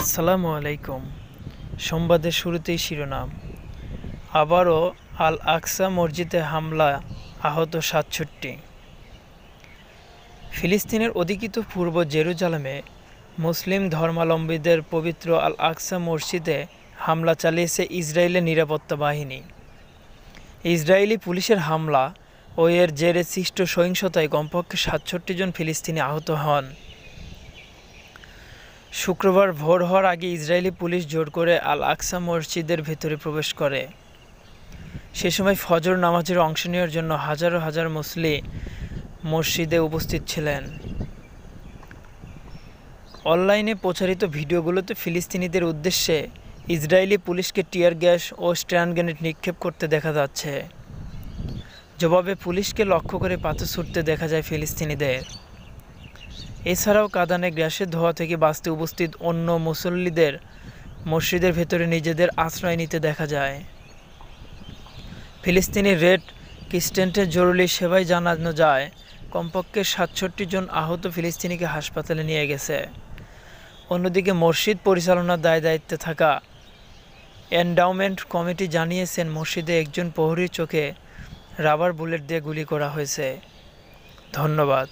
আসসালামু আলাইকুম সংবাদের শুরুতেই শিরোনাম আবারও আল আকসা মসজিদে হামলা আহত সাতষট্টি ফিলিস্তিনের অধিকৃত পূর্ব জেরুজালামে মুসলিম ধর্মাবলম্বীদের পবিত্র আল আকসা মসজিদে হামলা চালিয়েছে ইসরায়েলের নিরাপত্তা বাহিনী ইসরায়েলি পুলিশের হামলা ও এর জেরে সৃষ্ট সহিংসতায় কমপক্ষে সাতষট্টি জন ফিলিস্তিনি আহত হন শুক্রবার ভোর হওয়ার আগে ইসরায়েলি পুলিশ জোর করে আল আকসা মসজিদের ভেতরে প্রবেশ করে সে সময় ফজর নামাজের অংশ নেওয়ার জন্য হাজারো হাজার মুসলি মসজিদে উপস্থিত ছিলেন অনলাইনে প্রচারিত ভিডিওগুলোতে ফিলিস্তিনিদের উদ্দেশ্যে ইসরায়েলি পুলিশকে টিয়ার গ্যাস ও স্ট্যান্ড গ্রেনেড নিক্ষেপ করতে দেখা যাচ্ছে জবাবে পুলিশকে লক্ষ্য করে পাথর ছুটতে দেখা যায় ফিলিস্তিনিদের এছাড়াও কাদানে গ্যাসের ধোয়া থেকে বাঁচতে উপস্থিত অন্য মুসল্লিদের মসজিদের ভেতরে নিজেদের আশ্রয় নিতে দেখা যায় ফিলিস্তিনি রেড ক্রিস্টেন্টের জরুরি সেবায় জানানো যায় কমপক্ষে সাতষট্টি জন আহত ফিলিস্তিনিকে হাসপাতালে নিয়ে গেছে অন্যদিকে মসজিদ পরিচালনার দায় দায়িত্বে থাকা এন্ডাউমেন্ট কমিটি জানিয়েছেন মসজিদে একজন প্রহরীর চোখে রাবার বুলেট দিয়ে গুলি করা হয়েছে ধন্যবাদ